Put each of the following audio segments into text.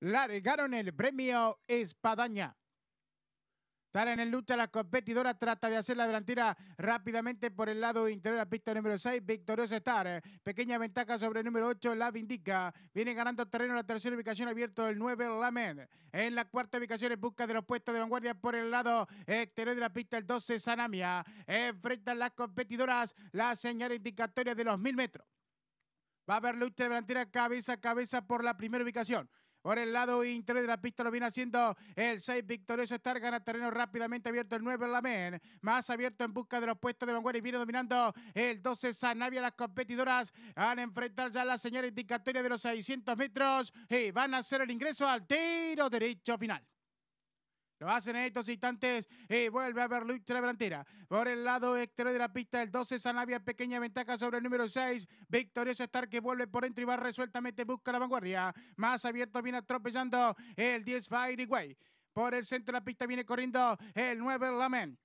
largaron el premio Espadaña. Estar en el lucha, la competidora trata de hacer la delantera rápidamente por el lado interior de la pista número 6, victoriosa Star. Pequeña ventaja sobre el número 8, la Vindica. Viene ganando terreno la tercera ubicación, abierto el 9, Lamen. En la cuarta ubicación en busca de los puestos de vanguardia por el lado exterior de la pista, el 12, Sanamia. Enfrentan las competidoras la señal indicatoria de los 1000 metros. Va a haber lucha delantera cabeza a cabeza por la primera ubicación. Por el lado interior de la pista lo viene haciendo el 6 victorioso. estar gana terreno rápidamente abierto el 9 Lamen. Más abierto en busca de los puestos de vanguardia. Y viene dominando el 12 Sanavia. Las competidoras van a enfrentar ya la señal indicatoria de los 600 metros. Y van a hacer el ingreso al tiro derecho final. Lo hacen en estos instantes. y eh, vuelve a ver Luis delantera. Por el lado exterior de la pista, el 12 Sanavia, pequeña ventaja sobre el número 6. Victorioso Star que vuelve por dentro y va resueltamente, busca la vanguardia. Más abierto viene atropellando el 10 Way. Por el centro de la pista viene corriendo el 9 Lamen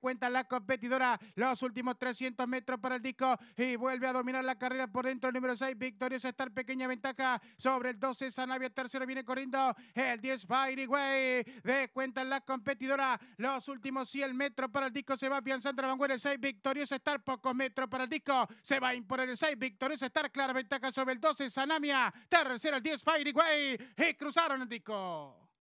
cuenta la competidora los últimos 300 metros para el disco y vuelve a dominar la carrera por dentro. El número 6, victorioso estar pequeña ventaja sobre el 12, Sanavia. Tercero viene corriendo el 10, Fireway. cuenta la competidora los últimos 100 metros para el disco. Se va afianzando la vanguardia. El 6, victoriosa estar pocos metros para el disco. Se va a imponer el 6, victoriosa estar clara ventaja sobre el 12, Sanamia. Tercero el 10, Fireway. Y cruzaron el disco.